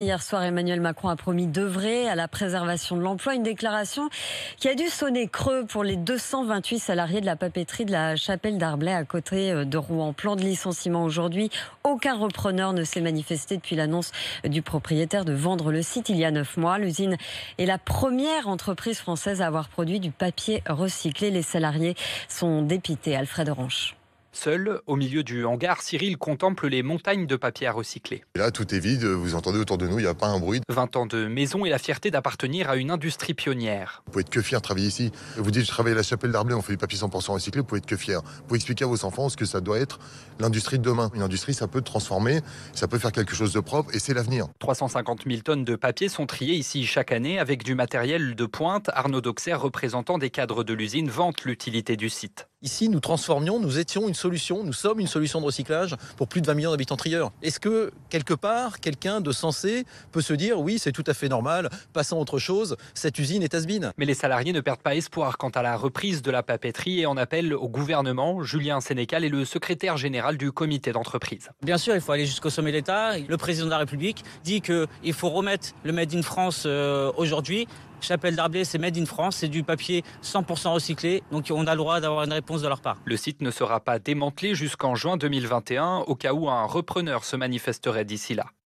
Hier soir, Emmanuel Macron a promis d'œuvrer à la préservation de l'emploi, une déclaration qui a dû sonner creux pour les 228 salariés de la papeterie de la Chapelle d'Arblay à côté euh, de Rouen. Plan de licenciement aujourd'hui, aucun repreneur ne s'est manifesté depuis l'annonce du propriétaire de vendre le site il y a neuf mois. L'usine est la première entreprise française à avoir produit du papier recyclé. Les salariés sont dépités. Alfred Orange. Seul, au milieu du hangar, Cyril contemple les montagnes de papier à recycler. Là, tout est vide, vous entendez autour de nous, il n'y a pas un bruit. 20 ans de maison et la fierté d'appartenir à une industrie pionnière. Vous pouvez être que fier de travailler ici. Vous dites, je travaille à la chapelle d'Arblay, on fait du papier 100% recyclé, vous pouvez être que fier. Vous expliquez expliquer à vos enfants ce que ça doit être l'industrie de demain. Une industrie, ça peut transformer, ça peut faire quelque chose de propre et c'est l'avenir. 350 000 tonnes de papier sont triées ici chaque année avec du matériel de pointe. Arnaud Doxer, représentant des cadres de l'usine, vante l'utilité du site. Ici, nous transformions, nous étions une solution, nous sommes une solution de recyclage pour plus de 20 millions d'habitants trieurs. Est-ce que, quelque part, quelqu'un de sensé peut se dire oui, c'est tout à fait normal, passons à autre chose, cette usine est asbine Mais les salariés ne perdent pas espoir quant à la reprise de la papeterie et en appellent au gouvernement. Julien Sénécal est le secrétaire général du comité d'entreprise. Bien sûr, il faut aller jusqu'au sommet de l'État. Le président de la République dit qu'il faut remettre le Made in France euh, aujourd'hui Chapelle d'Arblay, c'est Made in France, c'est du papier 100% recyclé, donc on a le droit d'avoir une réponse de leur part. Le site ne sera pas démantelé jusqu'en juin 2021, au cas où un repreneur se manifesterait d'ici là.